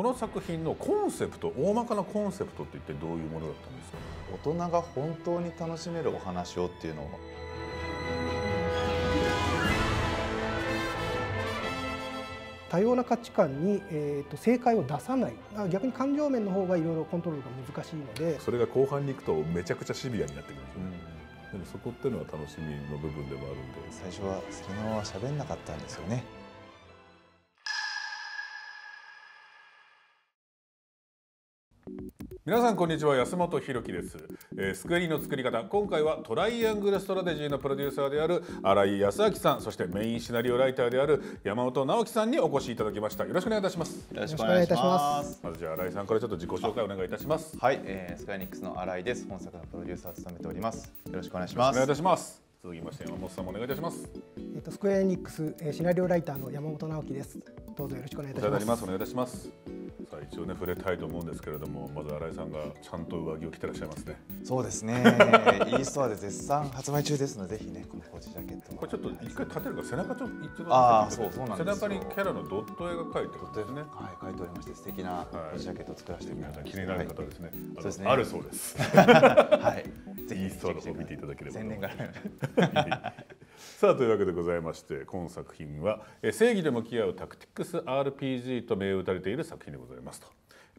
この作品のコンセプト大まかなコンセプトって一体どういうものだったんですか大人が本当に楽しめるお話をっていうのを多様な価値観に、えーと、正解を出さない逆に感情面の方がいろいろコントロールが難しいのでそれが後半にいくとめちゃくちゃシビアになってくるんですよ、ね、うん、でもそこっていうのは楽しみの部分でもあるんで最初は好きなまま喋んなかったんですよね皆さんこんにちは安本博樹です、えー、スクエニの作り方今回はトライアングルストラテジーのプロデューサーである新井康明さんそしてメインシナリオライターである山本直樹さんにお越しいただきましたよろしくお願いいたしますよろしくお願いいたしますまずじゃあ新井さんからちょっと自己紹介お願いいたしますはい、えー、スクエニックスの新井です本作のプロデューサーを務めておりますよろしくお願いしますお願いいたします続きまして山本さんお願いいたします。えっとスクエアエニックス、えー、シナリオライターの山本直樹です。どうぞよろしくお願いいたします。お願いいたします。さあ一応ね触れたいと思うんですけれども、まず新井さんがちゃんと上着を着てらっしゃいますね。そうですね。インストアで絶賛発売中ですので、ぜひねこのコーチジャケットこれちょっと一回立てるか背中ちょっと一度ああそうそうなんです背中にキャラのドット絵が描いてことですね。はい描いておりまして素敵なコーチジャケットを作らせてもらいました。気になる方ですね。そうですね。あるそうです。はい。ぜひインストアの方見ていただければ。宣伝が。さあというわけでございまして今作品は「正義で向き合うタクティクス RPG」と銘打たれている作品でございますと。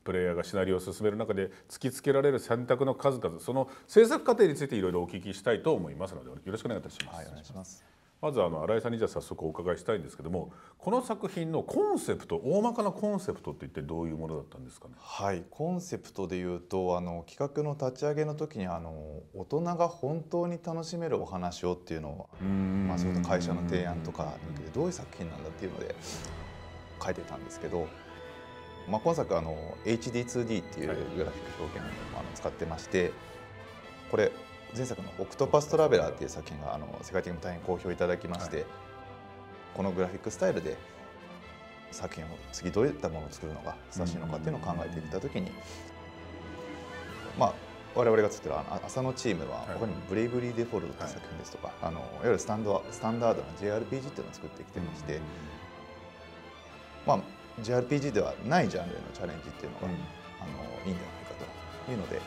プレイヤーがシナリオを進める中で突きつけられる選択の数々その制作過程についていろいろお聞きしたいと思いますのでよろしくお願いいたします。はい、お願いしますまずあの新井さんにじゃ早速お伺いしたいんですけどもこの作品のコンセプト大まかなコンセプトって一体どういうものだったんですかねはいコンセプトでいうとあの企画の立ち上げの時にあの大人が本当に楽しめるお話をっていうのをまあ、そういった会社の提案とかでどういう作品なんだっていうので書いてたんですけど。まあ、今作あの HD2D っていうグラフィック表現を使ってましてこれ前作の「オクトパストラベラー」っていう作品があの世界的に大変好評いただきまして、はい、このグラフィックスタイルで作品を次どういったものを作るのが優しいのかっていうのを考えてみた時に、まあ我々が作ってる朝のチームは他にも「ブレイブリー・デフォルト」って作品ですとか、はい、あのいわゆるスタンドスタンダードな JRPG っていうのを作ってきてまして、まあ、JRPG ではないジャンルへのチャレンジっていうのが、うん、あのいいんじゃないかというので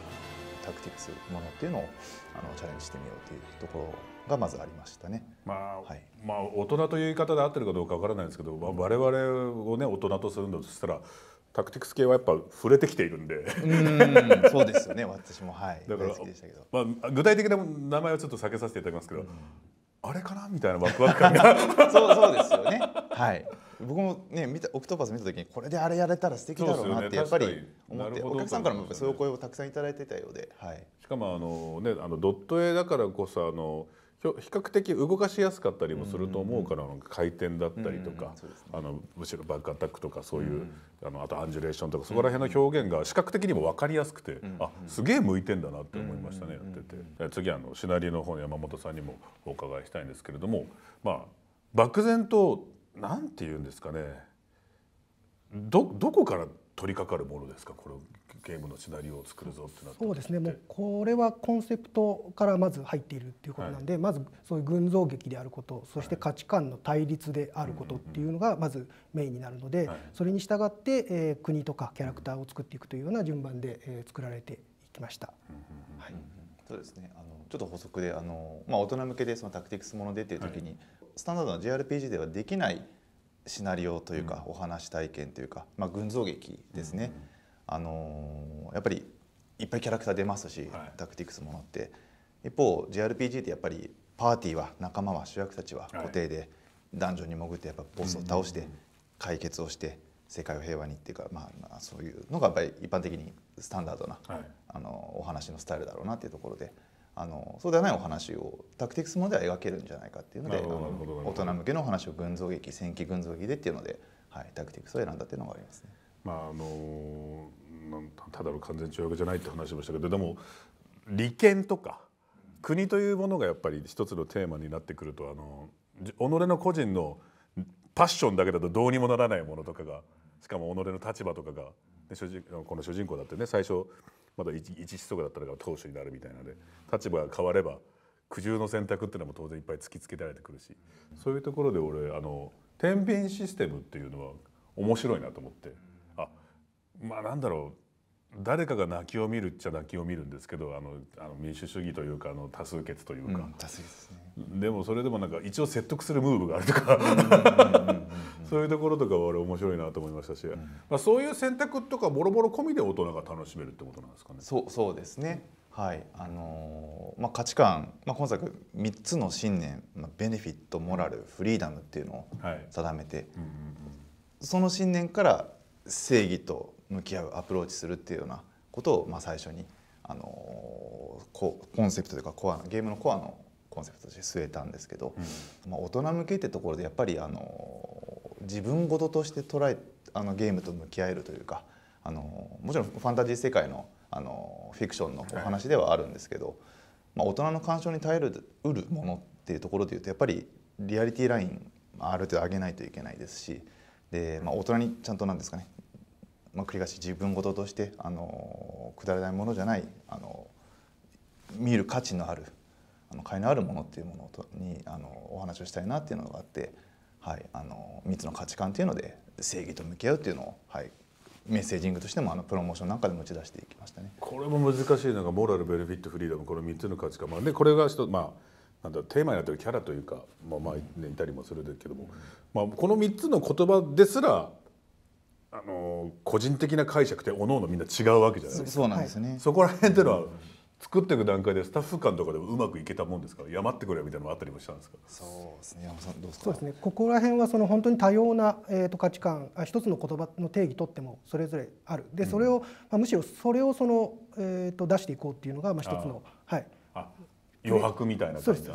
タクティクスものっていうのをあのチャレンジしてみようというところがまずありましたね。まあ、はい、まあ大人という言い方で合ってるかどうかわからないですけど、まあ、我々をね大人とするんだとしたら。タクティクス系はやっぱ触れてきているんでうんそうですよね私もはいだからまあ、具体的な名前はちょっと避けさせていただきますけど、うん、あれかなみたいなワクワク感が そうそうですよねはい僕もね見たオクトパス見た時にこれであれやれたら素敵だろうなってやっぱり思って、お客さんからもそういう声をたくさんいただいてたようで、はい、しかもあの、ね、あのドット絵だからこそあの比較的動かしやすかったりもすると思うから、回転だったりとか、あのむしろバックアタックとかそういう、あのあとアンジュレーションとかそこら辺の表現が視覚的にも分かりやすくて、あすげえ向いてんだなって思いましたね、やってて次あのシナリオの方の山本さんにもお伺いしたいんですけれどもまあ漠然と何て言うんですかねどどこから取り掛かるものですかこのゲームのシナリオを作るぞってなそうですねもうこれはコンセプトからまず入っているっていうことなんで、はい、まずそういう群像劇であることそして価値観の対立であることっていうのがまずメインになるので、はい、それに従って、えー、国とかキャラクターを作っていくというような順番で、えー、作られていきました。はい、そうですねあのちょっと補足であの、まあ、大人向けでそのタクティクスもの出てる時に、はい、スタンダードの JRPG ではできないシナリオというか、うん、お話体験というか、まあ、群像劇ですね、うんうん、あのやっぱりいっぱいキャラクター出ますし、はい、タクティクスものって一方 JRPG ってやっぱりパーティーは仲間は主役たちは固定で、はい、ダンジョンに潜ってやっぱボスを倒して解決をして。世界を平和にっていうか、まあ、まあそういうのがやっぱり一般的にスタンダードな、はい、あのお話のスタイルだろうなっていうところであのそうではないお話をタクティクスまでは描けるんじゃないかっていうので大人向けのお話を群像劇戦記群像劇でっていうので、はい、タクティクスを選んだっていうのがありますね。まああのただの完全跳躍じゃないって話しましたけどでも利権とか国というものがやっぱり一つのテーマになってくるとあの己の個人のパッションだけだとどうにもならないものとかがしかも己の立場とかが、ね、この主人公だってね最初まだ一子息だったら当主になるみたいなので立場が変われば苦渋の選択っていうのも当然いっぱい突きつけられてくるしそういうところで俺あの天秤システムっていうのは面白いなと思ってあまあなんだろう誰かが泣きを見るっちゃ泣きを見るんですけどあのあの民主主義というかあの多数決というか、うん、で、ね、もそれでもなんか一応説得するムーブがあるとかそういうところとかは俺面白いなと思いましたし、うん、まあ、そういう選択とかボロボロ込みで大人が楽しめるってことなんですかね。そうそうですね、はいあのー、まあ、価値観、まあ、今作3つの信念、まあ、ベネフィットモラルフリーダムっていうのを定めて、その信念から正義と向き合うアプローチするっていうようなことを、まあ、最初に、あのコンセプトというかコアゲームのコアのコンセプトとして据えたんですけど、うん、まあ、大人向けってところでやっぱり、あの自分事として捉えあのゲームと向き合えるというか、あのもちろんファンタジー世界の、あのフィクションのお話ではあるんですけど、はい、まあ、大人の鑑賞に耐えるうるものっていうところでいうとやっぱりリアリティラインある程度上げないといけないですしで、まあ、大人にちゃんとなんですかねまあ、繰り返し自分事としてあのくだらないものじゃないあの見る価値のあるあの買いのあるものっていうものとにあのお話をしたいなっていうのがあって、はい、あの3つの価値観っていうので正義と向き合うっていうのを、はい、メッセージングとしてもあのプロモーションなんかで持ち出していきましたね。これも難しいのがモラルベネフィットフリーダムこの3つの価値観、まあ、でこれが一まあなんだテーマになってるキャラというか、まあ、まあいたりもするけども、まあ、この3つの言葉ですらあの個人的な解釈っておのおのみんな違うわけじゃないですかそうなんですねそこら辺っていうのは、作っていく段階でスタッフ間とかでもうまくいけたもんですからやまってくれみたいなのあったりもしたんですかそうですね山本さんどうですかそうですねここら辺はその本当に多様な、えー、と価値観あ一つの言葉の定義とってもそれぞれあるでそれを、うん、まあ、むしろそれをその、えー、と出していこうっていうのが、まあ、一つのはいあ余白みたいなそうです、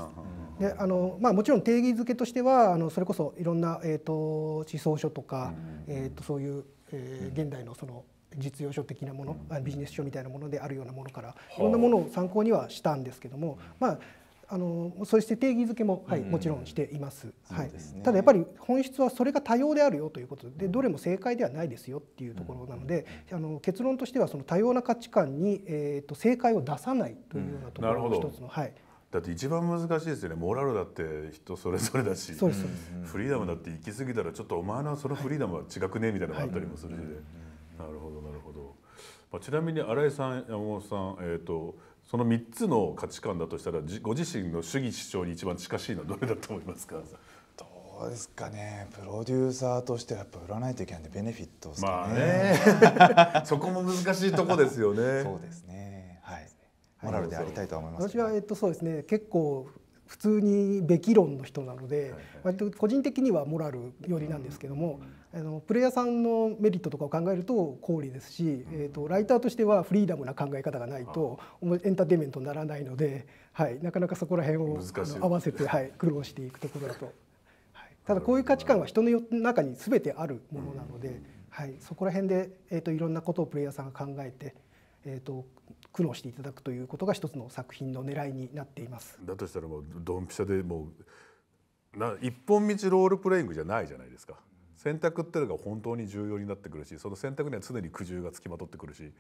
であのまあ、もちろん定義づけとしてはあのそれこそいろんな、えーと、思想書とか、うん、えーと、そういう、えー、現代のその実用書的なもの、うん、ビジネス書みたいなものであるようなものからいろんなものを参考にはしたんですけども、まあ、あのそして定義づけも、はい、もちろんしています,、はいただやっぱり本質はそれが多様であるよということでどれも正解ではないですよっていうところなので、あの結論としてはその多様な価値観に、えー、と正解を出さないというようなところが一つの、はい、だって一番難しいですよねモラルだって人それぞれだしフリーダムだって行き過ぎたらちょっとお前のそのフリーダムは違くねみたいなのがあったりもするしで、なるほどなるほど、まあ、ちなみに新井さん山本さんえっ、ー、とその三つの価値観だとしたらご自身の主義主張に一番近しいのはどれだと思いますかどうですかねプロデューサーとしてはやっぱ売らないといけないんでベネフィットですかね,、まあね そこも難しいとこですよねそうですねはいモラルでありたいと思います、私はえっとそうですね結構普通にべき論の人なので、はいはい、割と個人的にはモラルよりなんですけども、うんあのプレイヤーさんのメリットとかを考えると功利ですし、えーと、ライターとしてはフリーダムな考え方がないとエンターテインメントにならないので、はい、なかなかそこら辺を合わせて、はい、苦労していくところだと、はい、ただこういう価値観は人の中に全てあるものなので、はい、そこら辺で、えーと、いろんなことをプレイヤーさんが考えて。えーと、と苦労していただくということが一つの作品の狙いになっていますだとしたらもうドンピシャでもうな一本道ロールプレイングじゃないじゃないですか選択っていうのが本当に重要になってくるしその選択には常に苦渋がつきまとってくるし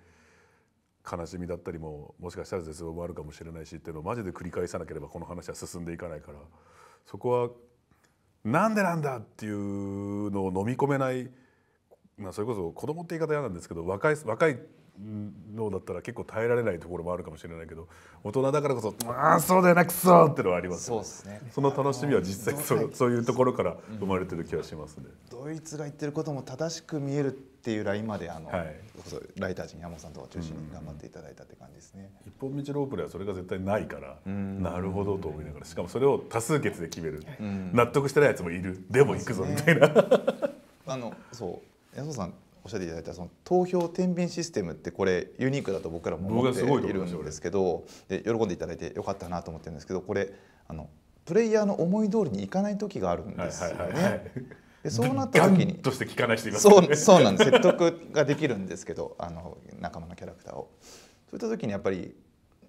悲しみだったりももしかしたら絶望もあるかもしれないしっていうのをマジで繰り返さなければこの話は進んでいかないからそこはなんでなんだっていうのを飲み込めない、まあ、それこそ子供って言い方嫌なんですけど若い若いのだったら結構耐えられないところもあるかもしれないけど大人だからこそ「ああそうだよなくそ!」ってのはあります、そうですねその楽しみは実際そうそういうところから生まれてる気がしますね、うん、ドイツが言ってることも正しく見えるっていうラインまであの、はい、ライター陣山本さんとか中心に頑張っていただいたって感じですね、うん、一本道ロープではそれが絶対ないから、うん、なるほどと思いながらしかもそれを多数決で決める、うん、納得してないやつもいるでも行くぞみたいな、ね、あのそう山本さんおっしゃっていただいたその投票天秤システムってこれユニークだと僕らも思っているんですけどで喜んでいただいてよかったなと思ってるんですけどこれあのプレイヤーの思い通りにいかない時があるんですよね。でそうなった時にとして聞かないいます、ね、そうそうなんです説得ができるんですけどあの仲間のキャラクターを。そういった時にやっぱり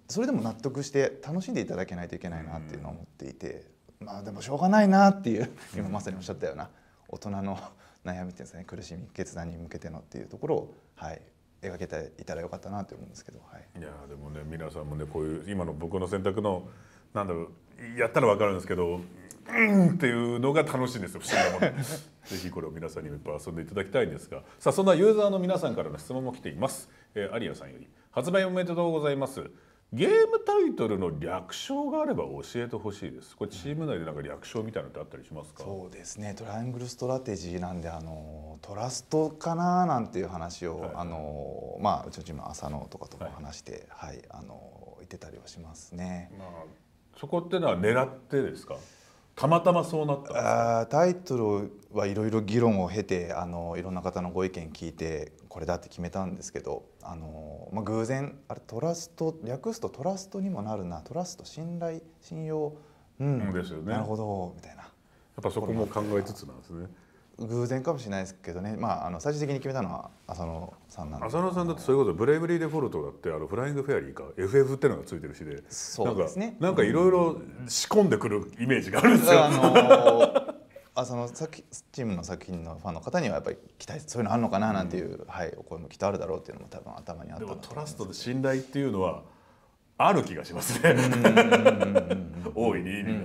それでも納得して楽しんでいただけないといけないなっていうのは思っていてまあでもしょうがないなっていう今まさにおっしゃったような大人の悩みっていうんですね苦しみ決断に向けてのっていうところを、はい、描けていたらよかったなと思うんですけど、はい、いやでもね皆さんもねこういう今の僕の選択のなんだろうやったら分かるんですけどうんっていうのが楽しいんですよ不思議なもの ぜひこれを皆さんにもいっぱい遊んでいただきたいんですがさあそんなユーザーの皆さんからの質問も来ています、えー、有谷さんより発売おめでとうございますゲームタイトルの略称があれば教えてほしいです。これチーム内でなんか略称みたいなのってあったりしますか？そうですね。トライアングルストラテジーなんであのトラストかななんていう話を、はい、あのまあうちのチーム浅野とかとも話して、はい、はい、あの言ってたりはしますね。まあそこってのは狙ってですか？たまたまそうなったあタイトルはいろいろ議論を経てあのいろんな方のご意見聞いてこれだって決めたんですけどあの、まあ、偶然あれトラスト略すとトラストにもなるなトラスト信頼信用うん、ですよねなるほどみたいなやっぱそこも考えつつなんですね偶然かもしれないですけどね、まあ、あの最終的に決めたのは浅野さんなんで浅野さんだってそういうことブレイブリー・デフォルト」だってあのフライング・フェアリーか FF っていうのがついてるしでそうですねなんかいろいろ仕込んでくるイメージがあるんですよ。あのーあそのきチームの作品のファンの方にはやっぱり期待そういうのあるのかななんていう、うん、はい、お声もきっとあるだろうっていうのも多分頭にあったでもトラストで信頼っていうのはある気がしますね大いに意味が。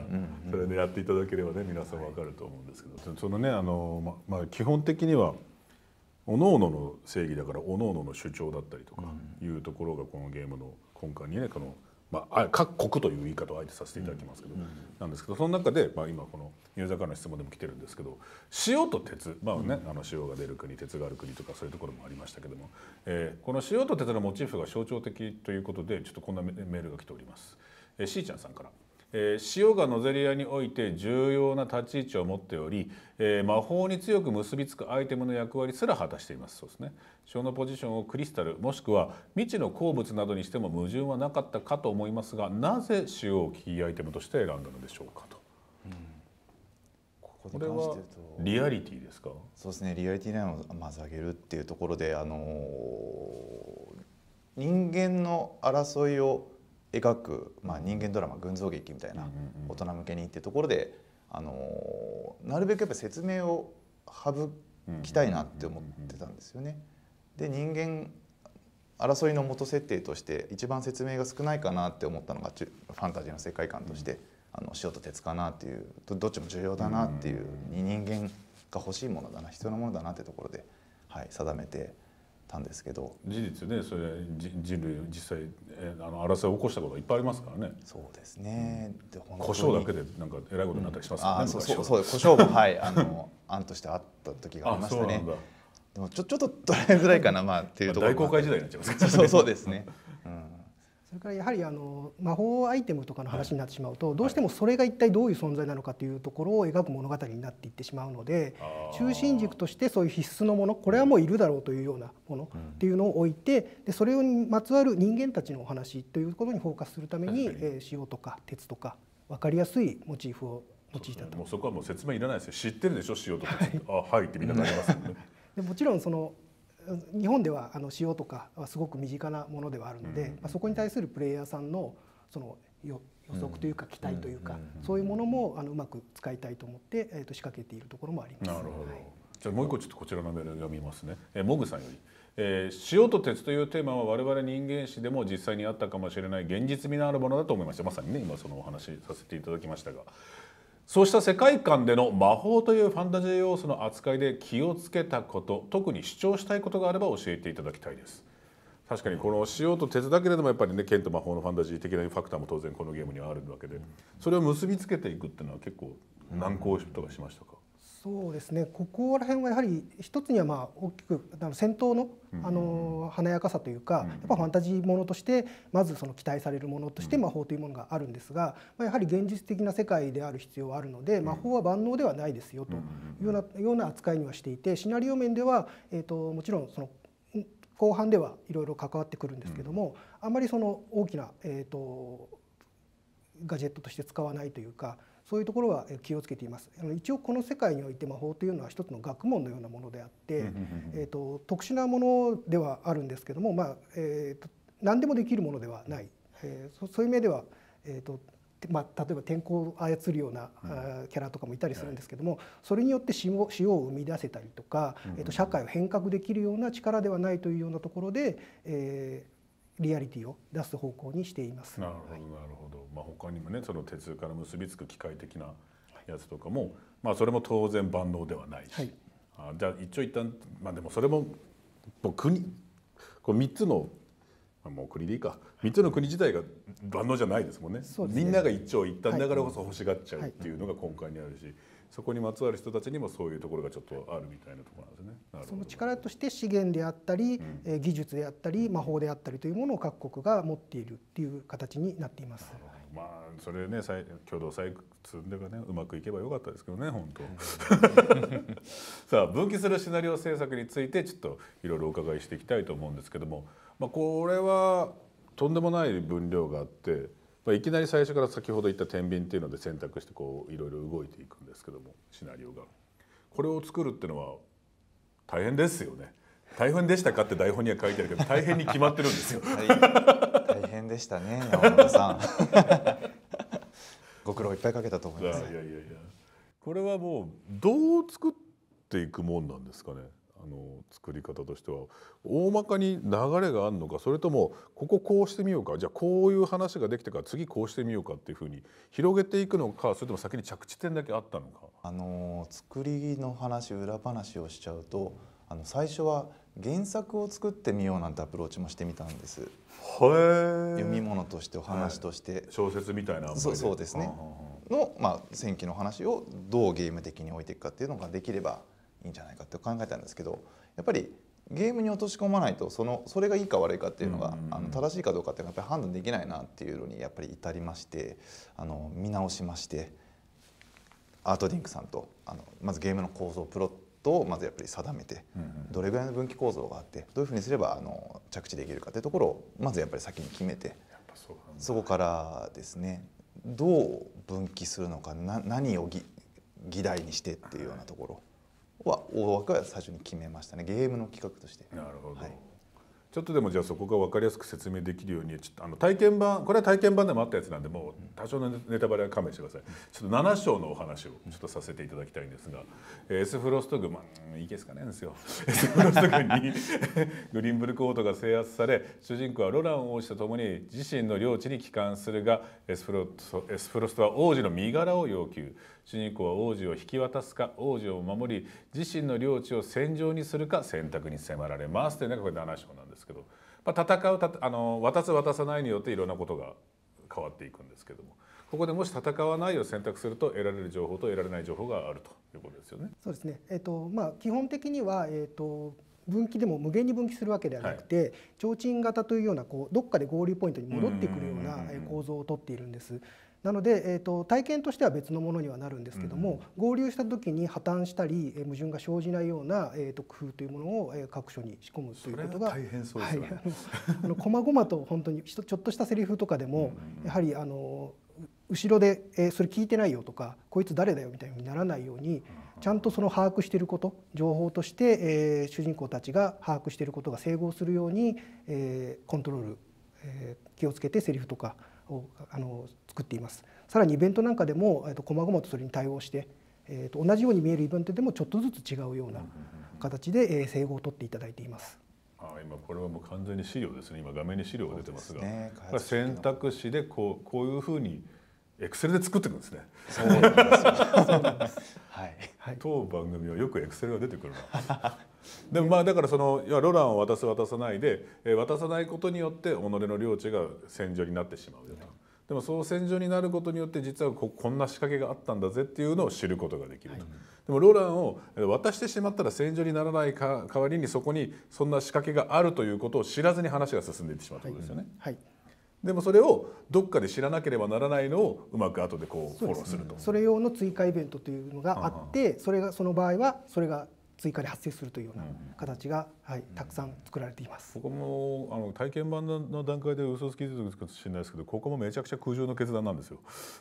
それでやっていただければね皆さん分かると思うんですけど、そのねあの、まあ、基本的には各々の正義だから各々の主張だったりとかいうところがこのゲームの根幹にねこのまあ、各国という言い方をあえてさせていただきますけど、うんなんですけどその中で、まあ、今このユーザーからの質問でも来てるんですけど塩と鉄、まあね、うん、あの塩が出る国鉄がある国とかそういうところもありましたけども、えー、この塩と鉄のモチーフが象徴的ということでちょっとこんなメールが来ております。えー、しーちゃんさんからえー、塩がノゼリアにおいて重要な立ち位置を持っており、え魔法に強く結びつくアイテムの役割すら果たしていますそうですね塩のポジションをクリスタルもしくは未知の鉱物などにしても矛盾はなかったかと思いますがなぜ塩をキーアイテムとして選んだのでしょうかと。うん、ここれはリアリティですかそうですねリアリティラインをまず上げるっていうところで、あのー、人間の争いを描く、まあ、人間ドラマ群像劇みたいな大人向けにっていうところで、あのなるべくやっぱ説明を省きたいなって思ってたんですよね。で人間争いの元設定として一番説明が少ないかなって思ったのがファンタジーの世界観として、あの塩と鉄かなっていうどっちも重要だなっていう、人間が欲しいものだな必要なものだなってところで、はい、定めて。たんですけど事実ねそれ人類実際、えあの争いを起こしたことがいっぱいありますからねそうですね、うん、胡椒だけでなんかえらいことになったりしますね、うん、あそうそうそう胡椒もはいあの 案としてあった時がありましたねでもちょちょっと捉えづらいかなまあっていうところ大航海時代になっちゃいますから、ね、そうそうですねれからやはりあの魔法アイテムとかの話になってしまうと、どうしてもそれが一体どういう存在なのかというところを描く物語になっていってしまうので中心軸としてそういう必須のものこれはもういるだろうというようなものっていうのを置いてでそれにまつわる人間たちのお話ということにフォーカスするためにに塩とか鉄とか分かりやすいモチーフを用いたと、ね、もうそこはもう説明いらないですよ知ってるでしょ塩とか、はい、あはいってみんななりますよね。でもちろんその日本ではあの塩とかはすごく身近なものではあるので、まあ、そこに対するプレイヤーさんのその予測というか期待というか、そういうものもあのうまく使いたいと思って、えー、と仕掛けているところもあります。じゃあもう一個ちょっとこちらのメール読みますね。えモグさんより、えー、塩と鉄というテーマは我々人間史でも実際にあったかもしれない現実味のあるものだと思いました。まさにね今そのお話しさせていただきましたが、そうした世界観での魔法というファンタジー要素の扱いで気をつけたこと特に主張したいことがあれば教えていただきたいです確かにこの塩と鉄だけれどもやっぱりね剣と魔法のファンタジー的なファクターも当然このゲームにはあるわけでそれを結びつけていくっていうのは結構難航とかしましたか、そうですねここら辺はやはり一つにはまあ大きくあの戦闘のあの華やかさというか、やっぱファンタジーものとしてまずその期待されるものとして魔法というものがあるんですが、まやはり現実的な世界である必要はあるので魔法は万能ではないですよというようなような扱いにはしていてシナリオ面では、えっと、もちろんその後半ではいろいろ関わってくるんですけども、あんまりその大きな、えーとガジェットとして使わないというかそういうところは気をつけています。一応この世界において魔法というのは一つの学問のようなものであって、えーと、特殊なものではあるんですけども、まあえーと、何でもできるものではない、えー、そういう面では、えーとまあ、例えば天候を操るような、うキャラとかもいたりするんですけども、それによって塩を生み出せたりとか、えー、と社会を変革できるような力ではないというようなところで、えーリアリティを出す方向にしています。なるほど、なるほど。まあ他にもね、その鉄から結びつく機械的なやつとかも、はい、まあそれも当然万能ではないし、はい、あじゃあ一応一旦まあでもそれも国こう三つのもう国でいいか3つの国自体が万能じゃないですもんね、ね、みんなが一長一短だからこそ欲しがっちゃうっていうのが今回にあるし、そこにまつわる人たちにもそういうところがちょっとあるみたいなところなんですね。その力として資源であったり、うん、技術であったり魔法であったりというものを各国が持っているっていう形になっています。まあそれね共同採掘でねうまくいけばよかったですけどね本当。さあ分岐するシナリオ制作についてちょっといろいろお伺いしていきたいと思うんですけども、まあこれはとんでもない分量があって。まあ、いきなり最初から先ほど言った天秤っていうので選択してこういろいろ動いていくんですけどもシナリオがこれを作るっていうのは大変ですよね大変でしたかって台本には書いてあるけど大変に決まってるんですよ大変でしたね山本さんご苦労いっぱいかけたと思いますいやいやいやこれはもうどう作っていくもんなんですかねの作り方としては大まかに流れがあるのかそれともこここうしてみようかじゃあこういう話ができてから次こうしてみようかっていうふうに広げていくのかそれとも先に着地点だけあったのか。あの作りの話裏話をしちゃうとあの最初は原作を作ってみようなんてアプローチもしてみたんです。へ読み物としてお話として、はい、小説みたいなそうそうですね。の、まあ、戦記の話をどうゲーム的に置いていくかっていうのができればいいんじゃないかって考えたんですけどやっぱりゲームに落とし込まないとそのそれがいいか悪いかっていうのが、あの正しいかどうかっていうのはやっぱり判断できないなっていうのにやっぱり至りましてあの見直しましてアートリンクさんとあのまずゲームの構造プロットをまずやっぱり定めて、どれぐらいの分岐構造があってどういうふうにすればあの着地できるかっていうところをまずやっぱり先に決めてそこからですねどう分岐するのかな何を議題にしてっていうようなところは大枠は最初に決めましたねゲームの企画として。なるほど、はい、ちょっとでもじゃあそこが分かりやすく説明できるようにちょっとあの体験版これは体験版でもあったやつなんでもう多少のネタバレは勘弁してくださいちょっと7章のお話をちょっとさせていただきたいんですが、うエスフロスト軍まあいいですかねですよ エスフロスト軍に グリンブルク王都が制圧され主人公はロラン王子とともに自身の領地に帰還するがエスフロエスフロストは王子の身柄を要求。主人公は王子を引き渡すか王子を守り自身の領地を戦場にするか選択に迫られますというのがこれ7章なんですけど、まあ、戦うあの渡す渡さないによっていろんなことが変わっていくんですけども。ここでもし戦わないを選択すると得られる情報と得られない情報があるということですよね。そうですね。えー、とまあ基本的にはえー、と分岐でも無限に分岐するわけではなくて、はい、提灯型というようなこうどっかで合流ポイントに戻ってくるような構造をとっているんです。なので、えーと、体験としては別のものにはなるんですけども、うん、合流した時に破綻したり矛盾が生じないような、えーと、工夫というものを、え各所に仕込むということが大変そうですね、はい、あのごまと本当にちょっとしたセリフとかでも、うん、やはりあの後ろで、えー、それ聞いてないよとかこいつ誰だよみたいにならないようにちゃんとその把握していること情報として、えー、主人公たちが把握していることが整合するように、えー、コントロール、えー、気をつけてセリフとかをあの作っていますさらにイベントなんかでも、えー、と細々とそれに対応して、えー、と同じように見えるイベントでもちょっとずつ違うような形で、えー、整合を取っていただいています。あ今これはもう完全に資料ですね今画面に資料が出てますが、ね、選択肢でこうこういうふうにエクセルで作っていくんですね。当番組はよくエクセルが出てくるな。でもまあだからそのいやロランを渡す渡さないで渡さないことによって己の領地が戦場になってしまうよと。でもそう戦場になることによって実はここんな仕掛けがあったんだぜっていうのを知ることができると、はい、でもローランを渡してしまったら戦場にならないか代わりにそこにそんな仕掛けがあるということを知らずに話が進んでいってしまうということですよね。はい、はいでもそれをどっかで知らなければならないのをうまく後でこうフォローするとそ、ね,、れ用の追加イベントというのがあってそれがその場合はそれが追加で発生するというような形が、はい、たくさん作られています。ここもあの体験版の段階で嘘つき出てるかもしれないですけど、ここもめちゃくちゃ苦情の決断なんですよ。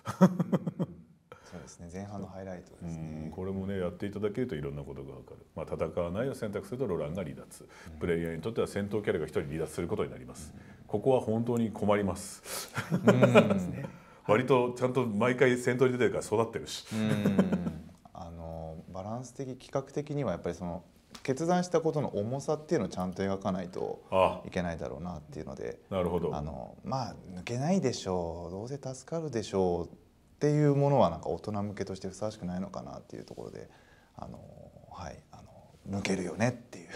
そうですね前半のハイライトですね、これもねやっていただけるといろんなことがわかる、まあ、戦わないを選択するとロランが離脱、プレイヤーにとっては戦闘キャラが一人離脱することになります、ここは本当に困ります、うん、割とちゃんと毎回戦闘に出てるから育ってるし、バランス的企画的にはやっぱりその決断したことの重さっていうのをちゃんと描かないといけないだろうなっていうのでなるほどあのまあ抜けないでしょうどうせ助かるでしょうっていうものはなんか大人向けとしてふさわしくないのかなっていうところであの、はい、あの抜けるよねっていう。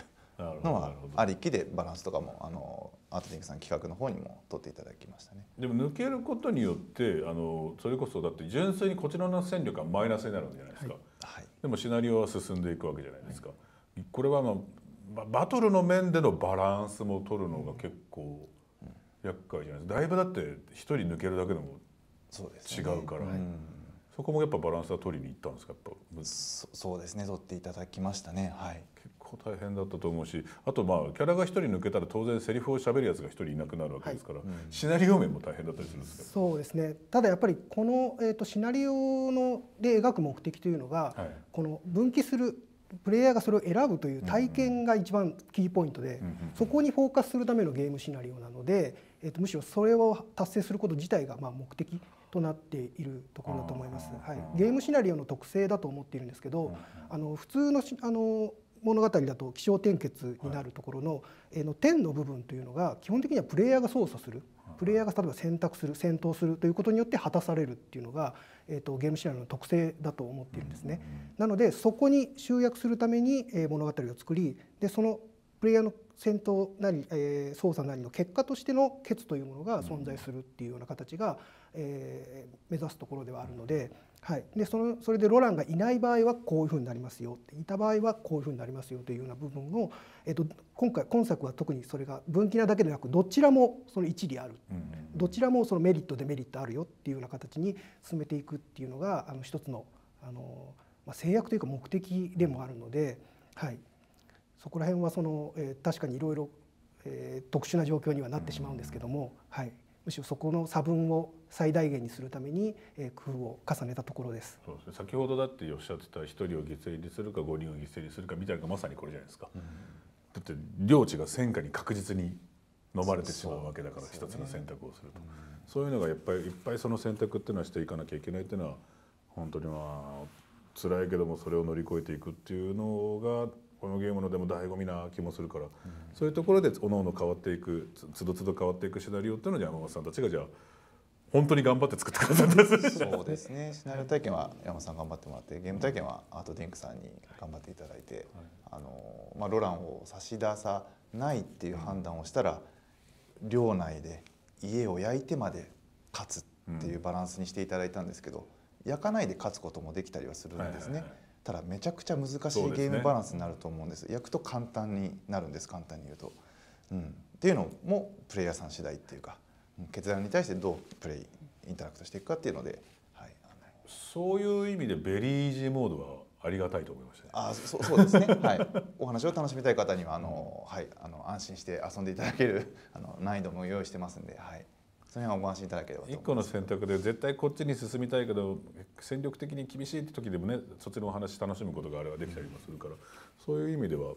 のありきでバランスとかもあのアートティングさん企画の方にも取っていただきましたねでも抜けることによってあのそれこそだって純粋にこちらの戦力はマイナスになるんじゃないですか、はい、でもシナリオは進んでいくわけじゃないですか、はい、これは、まあ、バトルの面でのバランスも取るのが結構厄介じゃないですかだいぶだって一人抜けるだけでも違うから。そこもやっぱバランスは取りに行ったんですかそうですね取っていただきましたねはい構大変だったと思うしあとまあキャラが1人抜けたら当然セリフをしゃべるやつが1人いなくなるわけですから、はいうん、シナリオ面も大変だったりするんですけどそうですねただやっぱりこの、えーと、シナリオので描く目的というのが、はい、この分岐するプレイヤーがそれを選ぶという体験が一番キーポイントで、うんうん、そこにフォーカスするためのゲームシナリオなので、えーと、むしろそれを達成すること自体がまあ目的となっているところだと思います。はい、ゲームシナリオの特性だと思っているんですけど、あの普通のあの物語だと気象転結になるところのはい、えの点の部分というのが基本的にはプレイヤーが操作するプレイヤーが例えば選択する戦闘するということによって果たされるっていうのが、えーと、ゲームシナリオの特性だと思っているんですね。なのでそこに集約するために、えー、物語を作りでそのプレイヤーの戦闘なり、えー、操作なりの結果としてのケツというものが存在するっていうような形が、えー、目指すところではあるので。はい、でそのそれでロランがいない場合はこういうふうになりますよいた場合はこういうふうになりますよというような部分を、えっと、今回今作は特にそれが分岐なだけでなくどちらもその一理ある、どちらもそのメリットデメリットあるよっていうような形に進めていくっていうのがあの一つのあの、まあ、制約というか目的でもあるので、はい、そこら辺はその、えー、確かにいろいろ特殊な状況にはなってしまうんですけども。はいむしろそこの差分を最大限にするために、え工夫を重ねたところです、ね、先ほどだっておっしゃってた1人を犠牲にするか5人を犠牲にするかみたいなのがまさにこれじゃないですか、うん、だって領地が戦火に確実に飲まれてしまうわけだから一つの選択をすると、そういうのがやっぱりいっぱいその選択っていうのはしていかなきゃいけないっていうのは本当にまあ辛いけどもそれを乗り越えていくっていうのがこのゲームのでも醍醐味な気もするから、うん、そういうところでおのおの変わっていくつどつど変わっていくシナリオっていうのを山本さんたちがじゃあ本当に頑張って作ってくださったんですそうですねシナリオ体験は山本さん頑張ってもらってゲーム体験はアートディンクさんに頑張っていただいて、はいあのまあ、ロランを差し出さないっていう判断をしたら、寮内で家を焼いてまで勝つっていうバランスにしていただいたんですけど、焼かないで勝つこともできたりはするんですね。はいはいはいしたらめちゃくちゃ難しいゲームバランスになると思うんです焼くと簡単になるんです簡単に言うと、うん。っていうのもプレイヤーさん次第っていうか決断に対してどうプレイインタラクトしていくかっていうので、はい、そういう意味でベリーイージーモードはありがたいと思いました、ね、あそそうですね、はい、お話を楽しみたい方にはあの、はい、あの安心して遊んでいただけるあの難易度も用意してますんで。はいその辺はご安心いただければと1個の選択で絶対こっちに進みたいけど戦力的に厳しいって時でもねそっちのお話楽しむことがあればできたりもするから、そういう意味では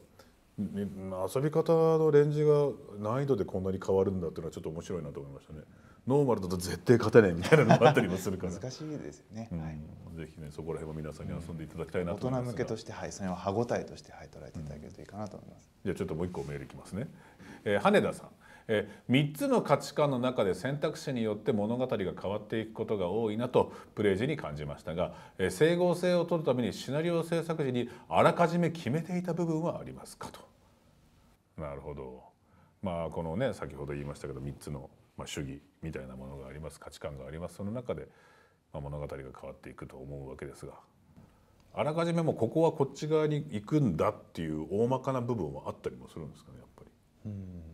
遊び方のレンジが難易度でこんなに変わるんだっていうのはちょっと面白いなと思いましたね。ノーマルだと絶対勝てないみたいなのがあったりもするから難しいですよね、うん、はい、ぜひねそこら辺も皆さんに遊んでいただきたいなと思います、大人向けとしてはいそれを歯ごたえとしてはい捉えていただけるといいかなと思います、うん、じゃあちょっともう一個メールいきますね、えー、羽田さんえ3つの価値観の中で選択肢によって物語が変わっていくことが多いなとプレイ時に感じましたが、え整合性を取るためにシナリオ制作時にあらかじめ決めていた部分はありますかと。なるほどまあこのね先ほど言いましたけど3つの、ま主義みたいなものがあります価値観がありますその中で、ま物語が変わっていくと思うわけですがあらかじめもここはこっち側に行くんだっていう大まかな部分はあったりもするんですかねやっぱり。うん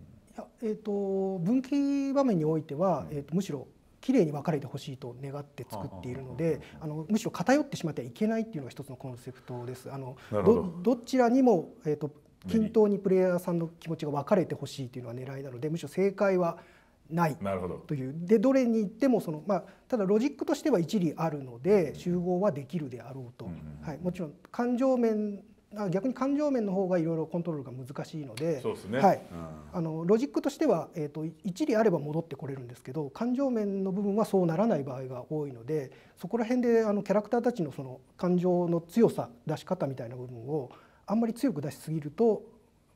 えーと、と分岐場面においては、えーと、むしろ綺麗に分かれてほしいと願って作っているのであのむしろ偏ってしまってはいけないっていうのが一つのコンセプトです。あのどどちらにも、えーと、均等にプレイヤーさんの気持ちが分かれてほしいというのは狙いなのでむしろ正解はないというでどれに行ってもその、まあ、ただロジックとしては一理あるので集合はできるであろうと、はい、もちろん感情面逆に感情面の方がいろいろコントロールが難しいので、はい、あのロジックとしては、えーと、一理あれば戻ってこれるんですけど感情面の部分はそうならない場合が多いのでそこら辺であのキャラクターたちのその感情の強さ出し方みたいな部分をあんまり強く出しすぎると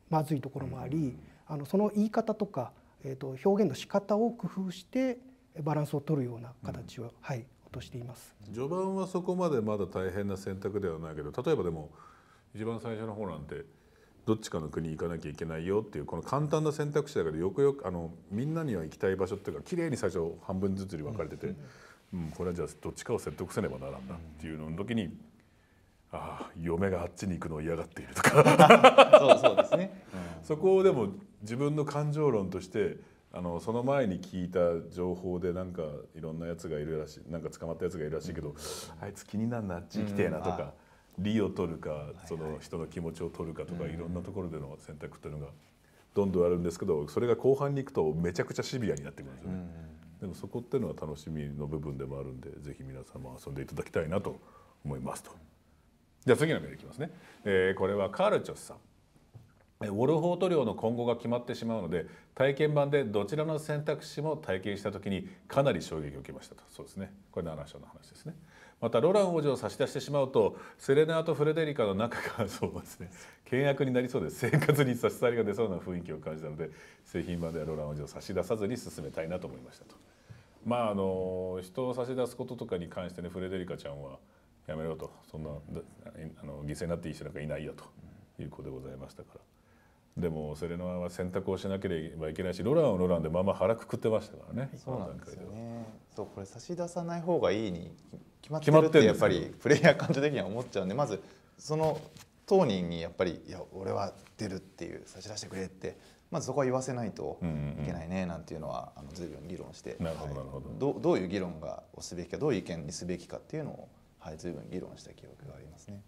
まずいところもあり、うん、あのその言い方とか、えーと、と表現の仕方を工夫してバランスを取るような形を、うん、はい、落としています序盤はそこまでまだ大変な選択ではないけど例えばでも。一番最初の方なんてどっちかの国行かなきゃいけないよっていうこの簡単な選択肢だけどよくよくあのみんなには行きたい場所っていうか綺麗に最初半分ずつに分かれてて、うん、これはじゃあどっちかを説得せねばならんなっていうのの時に。ああ嫁があっちに行くのを嫌がっているとか そうそうですね、そこをでも自分の感情論としてあのその前に聞いた情報でなんかいろんなやつがいるらしいなんか捕まったやつがいるらしいけど、うん、あいつ気になんなあっち行きてえなとか、利を取るかその人の気持ちを取るかとかいろんなところでの選択というのがどんどんあるんですけどそれが後半に行くとめちゃくちゃシビアになってくるんですよね。でもそこっていうのは楽しみの部分でもあるんでぜひ皆様遊んでいただきたいなと思いますと。じゃあ次のメールいきますね。えー、これはカールチョスさん。ウォルフォート領の今後が決まってしまうので体験版でどちらの選択肢も体験した時にかなり衝撃を受けましたとそうですねこれ7章の話ですね。またロラン王女を差し出してしまうとセレナとフレデリカの中がそうですね契約になりそうで生活に差し障りが出そうな雰囲気を感じたので製品まではロラン王女を差し出さずに進めたいなと思いましたと。まああの人を差し出すこととかに関してねフレデリカちゃんはやめろとそんなあの犠牲になっていい人なんかいないよということでございましたから。でもセレナは選択をしなければいけないしロランはロランでまあまあ腹くくってましたからねそうなんですよねそうこれ差し出さない方がいいに決まってるってやっぱりプレイヤー感情的には思っちゃうんでまずその当人にやっぱり「いや俺は出る」っていう差し出してくれってまずそこは言わせないといけないねなんていうのは、あの随分議論してどういう議論がをすべきかどういう意見にすべきかっていうのを、はい、随分議論した記憶がありますね。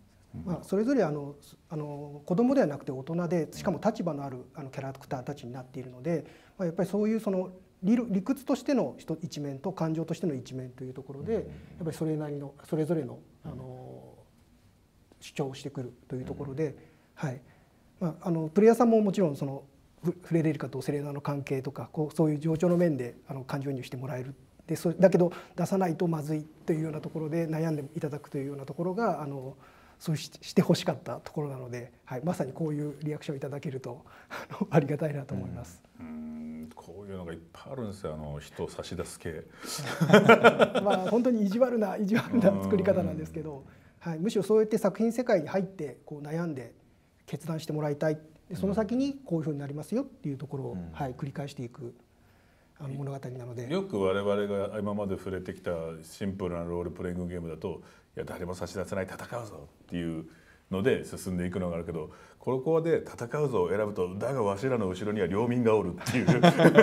まあ、それぞれあのあの子供ではなくて大人でしかも立場のあるあのキャラクターたちになっているので、まあ、やっぱりそういうその理理屈としての一面と感情としての一面というところで、やっぱりそれなりのそれぞれのあの、主張してくるというところで、はいまあ、あの鳥屋さんももちろんそのフレデリカとセレナの関係とかこうそういう情緒の面であの感情移入してもらえるでそれだけど出さないとまずいというようなところで悩んでいただくというようなところがあのそうししてほしかったところなので、はい、まさにこういうリアクションをいただけるとありがたいなと思います。うんこういうのがいっぱいあるんですよあの人を差し出す系 まあ本当に意地悪な意地悪な作り方なんですけど、はい、むしろそうやって作品世界に入ってこう悩んで決断してもらいたいその先にこういうふうになりますよっていうところを、うん、はい、繰り返していくあの物語なのでよく我々が今まで触れてきたシンプルなロールプレイングゲームだと「いや誰も差し出せない戦うぞ」っていう。ので進んでいくのがあるけどここで戦うぞを選ぶとだがわしらの後ろには領民がおるっていう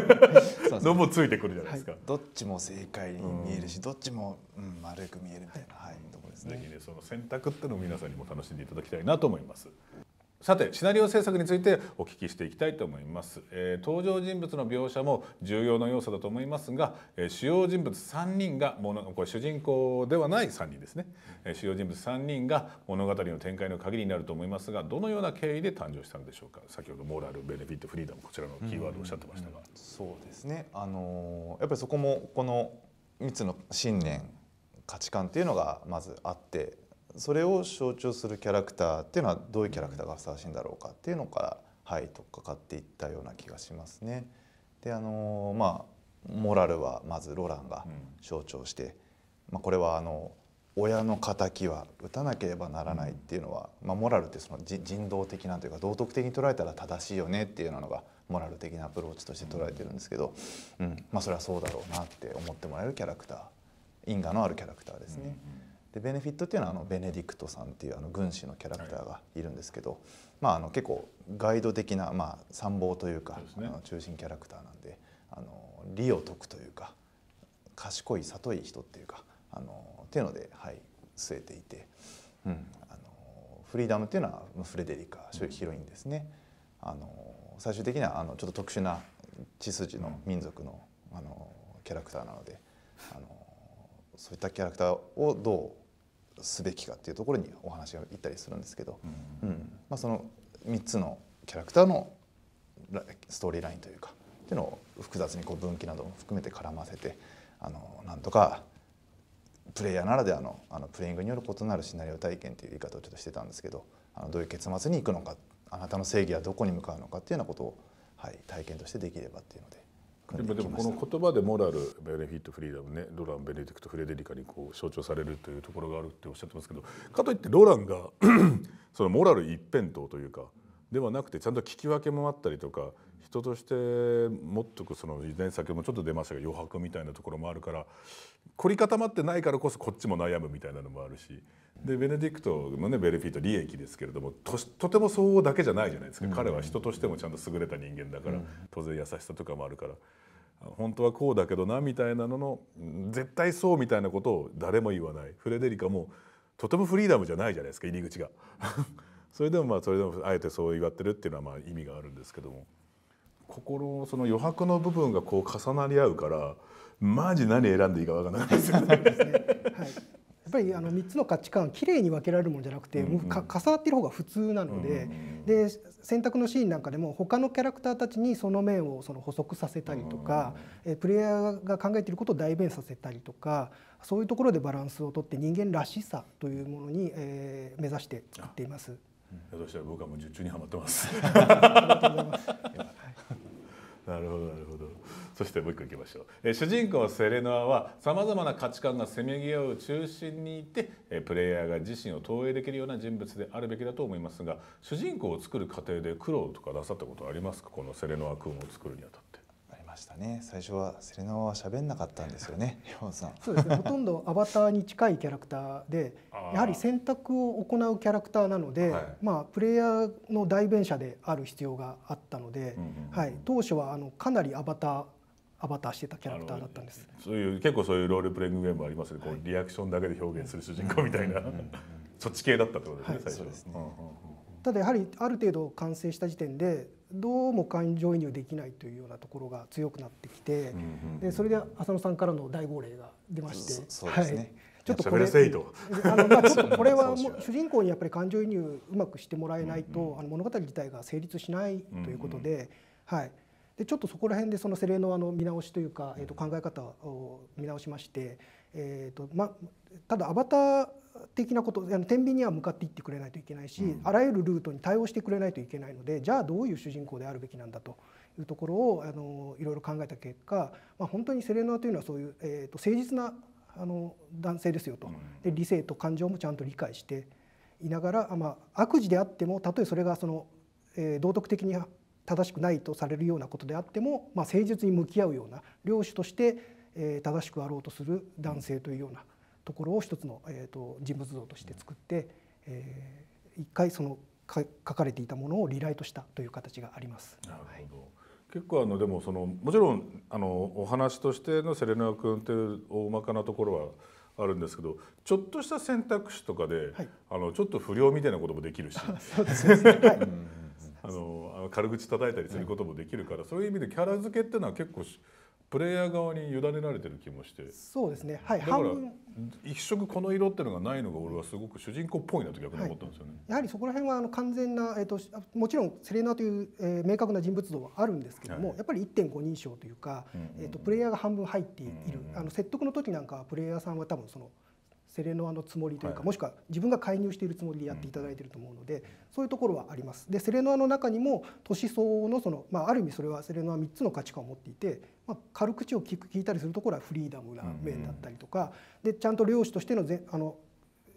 そのもついてくるじゃないですか、はい、どっちも正解に見えるし、うん、どっちも、うん、丸く見えるみたいな、はい、はい、ところですね。ぜひねその選択っていうのを皆さんにも楽しんでいただきたいなと思います。さてシナリオ制作についてお聞きしていきたいと思います、えー、登場人物の描写も重要な要素だと思いますが、えー、主要人物3人がのこれ主人公ではない3人ですね、えー、主要人物3人が物語の展開の鍵になると思いますがどのような経緯で誕生したんでしょうか先ほどモラルベネフィットフリーダムこちらのキーワードをおっしゃってましたが、うんうん、そうですねあのー、やっぱりそこもこの3つの信念価値観っていうのがまずあってそれを象徴するキャラクターっていうのはどういうキャラクターがふさわしいんだろうかっていうのからはいとっかかっていったような気がしますね。であのまあモラルはまずロランが象徴して、まあ、これはあの親の敵は打たなければならないっていうのは、まあ、モラルってその人道的なというか道徳的に捉えたら正しいよねっていうのがモラル的なアプローチとして捉えてるんですけど、うんまあ、それはそうだろうなって思ってもらえるキャラクター因果のあるキャラクターですね。うんうんでベネフィットっていうのはあのベネディクトさんっていうあの軍師のキャラクターがいるんですけど、まあ、あの結構ガイド的な、まあ、参謀というかあの中心キャラクターなんであの理を解くというか賢い里い人っていうかあのっていうので、はい、据えていて、うん、あのフリーダムっていうのはフレデリカヒロインですね。あの最終的にはあのちょっと特殊な血筋の民族のあのキャラクターなのであのそういったキャラクターをどうすべきかっていうところにお話が行ったりするんですけど、うん、うん、まあ、その3つのキャラクターのストーリーラインというかっていうのを複雑にこう分岐なども含めて絡ませてあのなんとかプレイヤーならではのあのプレイングによる異なるシナリオ体験という言い方をちょっとしてたんですけどあのどういう結末に行くのかあなたの正義はどこに向かうのかっていうようなことを、はい、体験としてできればっていうので。でもでもこの言葉でモラルベネフィットフリーダムねロラン・ベネディクト・フレデリカにこう象徴されるというところがあるっておっしゃってますけどかといってロランが そのモラル一辺倒というかではなくてちゃんと聞き分けもあったりとか人として持っとくその前先もちょっと出ましたが余白みたいなところもあるから凝り固まってないからこそこっちも悩むみたいなのもあるしでベネディクトのねベネフィット利益ですけれどもととてもそうだけじゃないじゃないですか、うん、彼は人としてもちゃんと優れた人間だから、うん、当然優しさとかもあるから。本当はこうだけどなみたいなのの絶対そうみたいなことを誰も言わないフレデリカもとてもフリーダムじゃないじゃないですか入り口が それでもまあそれでもあえてそう言わってるっていうのはまあ意味があるんですけども心をその余白の部分がこう重なり合うからマジ何選んでいいか分からないですよねはいぱりあの3つの価値観きれいに分けられるものじゃなくて、うんうん、重なっている方が普通なのでうんうん、で選択のシーンなんかでも他のキャラクターたちにその面をその補足させたりとか、うん、えプレイヤーが考えていることを代弁させたりとかそういうところでバランスをとって人間らしさというものに、えー、目指していっています。そしたら僕はもう術中にはまってます。なるほどなるほど。そしてもう一個いきましょう、えー、主人公セレノアはさまざまな価値観がせめぎ合う中心にいて、えー、プレイヤーが自身を投影できるような人物であるべきだと思いますが主人公を作る過程で苦労とかなさったことありますかこのセレノア君を作るにあたって。ありましたね最初はセレノアは喋んなかったんですよね 山本さんそうですねほとんどアバターに近いキャラクターでやはり選択を行うキャラクターなので、はい、まあ、プレイヤーの代弁者である必要があったので、うんうんうん、はい、当初はあのかなりアバターアバターしてたキャラクターだったんですそういう結構そういうロールプレイングゲームありますね、こうリアクションだけで表現する主人公みたいな、うんそっち系だったってことですね、はい、最初ね、うんうんうん、ただやはりある程度完成した時点でどうも感情移入できないというようなところが強くなってきて、うんうんうん、でそれで浅野さんからの大号令が出ましてそうですね、はいちょっとこれあの、まあ、ちょっとこれはもう主人公にやっぱり感情移入うまくしてもらえないと、うんうん、あの物語自体が成立しないということで、うんうん、はい、でちょっとそこら辺でそのセレノワの見直しというか、えー、と考え方を見直しまして、えーとま、ただアバター的なことあの天秤には向かっていってくれないといけないし、うん、あらゆるルートに対応してくれないといけないのでじゃあどういう主人公であるべきなんだというところをあのいろいろ考えた結果、まあ、本当にセレノアというのはそういう、えー、と誠実なあの男性ですよと、で理性と感情もちゃんと理解していながら、まあ、悪事であってもたとえそれがその、えー、道徳的に正しくないとされるようなことであっても、まあ、誠実に向き合うような領主として、え正しくあろうとする男性というようなところを一つの、えーと、人物像として作って、えー、一回その書かれていたものをリライトしたという形があります。なるほど、はい結構あのでもそのもちろんあのお話としてのセレナ君っていう大まかなところはあるんですけどちょっとした選択肢とかで、はい、あのちょっと不良みたいなこともできるし。そうですねはいあの軽口叩いたりすることもできるから、はい、そういう意味でキャラ付けっていうのは結構プレイヤー側に委ねられてる気もしてそうですねはい半分一色この色っていうのがないのが俺はすごく主人公っぽいなと逆に思ったんですよね、はい、やはりそこら辺はあの完全な、えーと、もちろんセレナという、えー、明確な人物像はあるんですけども、はい、やっぱり1.5人称というか、うんうん、えーと、とプレイヤーが半分入っている、うんうん、あの説得の時なんかはプレイヤーさんは多分そのセレノアのつもりというか、もしくは自分が介入しているつもりでやっていただいていると思うので、そういうところはあります。でセレノアの中にも年相応のその、まあ、ある意味それはセレノア3つの価値観を持っていて、まあ、軽口を聞く聞いたりするところはフリーダムな面だったりとか、でちゃんと漁師としてのぜあの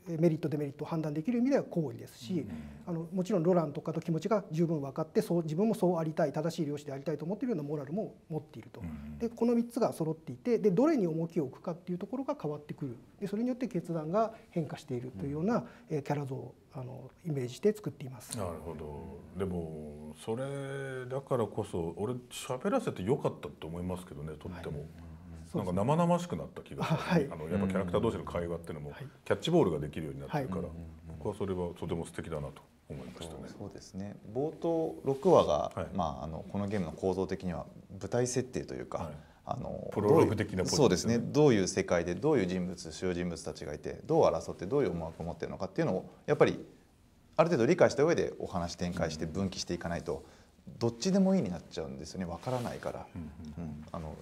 メリットデメリットを判断できる意味では好意ですし、あのもちろんロランとかの気持ちが十分分かってそう自分もそうありたい正しい漁師でありたいと思っているようなモラルも持っていると、でこの3つが揃っていてでどれに重きを置くかっていうところが変わってくるでそれによって決断が変化しているというような、えキャラ像をあのイメージて作っています。なるほど。でもそれだからこそ俺喋らせてよかったと思いますけどねとっても。はいなんか生々しくなった気がする、はい、あのやっぱキャラクター同士の会話っていうのもキャッチボールができるようになってるから、はい、僕はそれはとても素敵だなと思いましたね。そうですね冒頭6話が、はい、まあ、あのこのゲームの構造的には舞台設定というか、あのプロローグ的な、ね、そうですねどういう世界でどういう人物主要人物たちがいてどう争ってどういう思惑を持ってるのかっていうのをやっぱりある程度理解した上でお話展開して分岐していかないとどっちでもいいになっちゃうんですよね分からないから。うん、うんうん、あの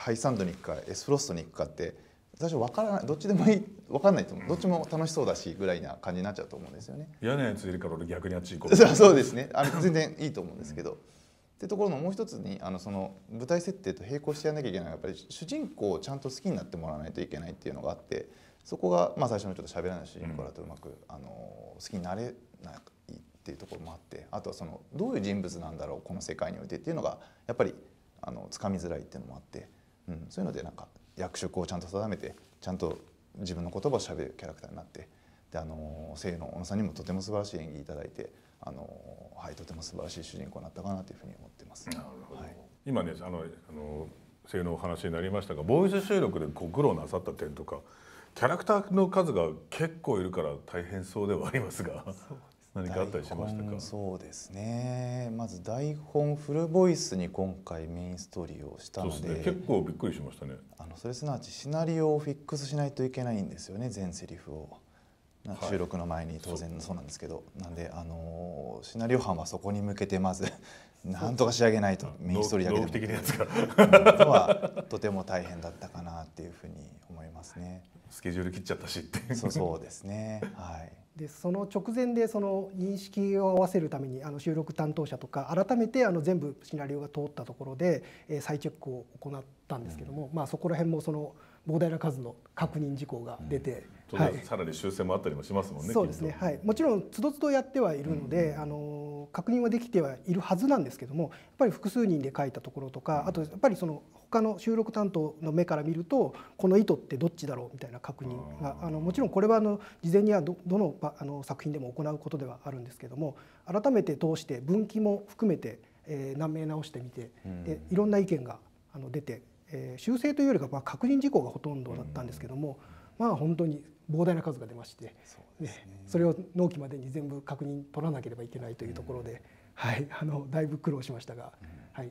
ハイサンドに行くかエスフロストに行くかって最初分からないどっちでもいい分かんないと思うどっちも楽しそうだしぐらいな感じになっちゃうと思うんですよね嫌なやついるから俺逆にあっち行こう そうですねあの全然いいと思うんですけど、うん、ってところのもう一つにあのその舞台設定と並行してやんなきゃいけないのはやっぱり主人公をちゃんと好きになってもらわないといけないっていうのがあってそこが、まあ、最初のちょっと喋らない主人公だとうまく、うん、あの好きになれないっていうところもあってあとはそのどういう人物なんだろうこの世界においてっていうのがやっぱりあのつかみづらいっていうのもあって。うん、そういうのでなんか役職をちゃんと定めてちゃんと自分の言葉をしゃべるキャラクターになってであの声優の小野さんにもとても素晴らしい演技いただいてあの、はい、とても素晴らしい主人公になったかなというふうに思ってます。はい、今ねあのあののお話になりましたがボイス収録でご苦労なさった点とかキャラクターの数が結構いるから大変そうではありますが。何かあったりしましたかそうですねまず台本フルボイスに今回メインストーリーをしたので、ね、結構びっくりしましたねあのそれすなわちシナリオをフィックスしないといけないんですよね全セリフを。収録の前に当然そうなんですけど、なんであのシナリオ班はそこに向けてまず なんとか仕上げないとメインストーリーだけでもはとても大変だったかなっていうふうに思いますね。スケジュール切っちゃったしってそうそうですね。はい。でその直前でその認識を合わせるためにあの収録担当者とか改めてあの全部シナリオが通ったところで、えー、再チェックを行ったんですけども、うん、まあ、そこら辺もその膨大な数の確認事項が出て、さらに修正もあったりもしますもんね、はい、そうですね、はい、もちろんつどつどやってはいるので、うん、あの確認はできてはいるはずなんですけどもやっぱり複数人で書いたところとか、うん、あとやっぱりその他の収録担当の目から見るとこの意図ってどっちだろうみたいな確認があのもちろんこれはあの事前にはどのあの作品でも行うことではあるんですけども改めて通して分岐も含めて、えー、難直してみて、でいろんな意見があの出て、えー、修正というよりか、まあ、確認事項がほとんどだったんですけども、まあ本当に膨大な数が出まして、ねね、それを納期までに全部確認取らなければいけないというところで、うん、はい、あのだいぶ苦労しましたが、うん、はい、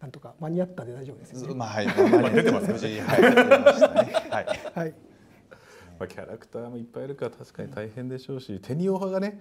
なんとか間に合ったで大丈夫です、ね、まあはい、まあ、出てます はいはいまあ、キャラクターもいっぱいいるから確かに大変でしょうし、手にオハがね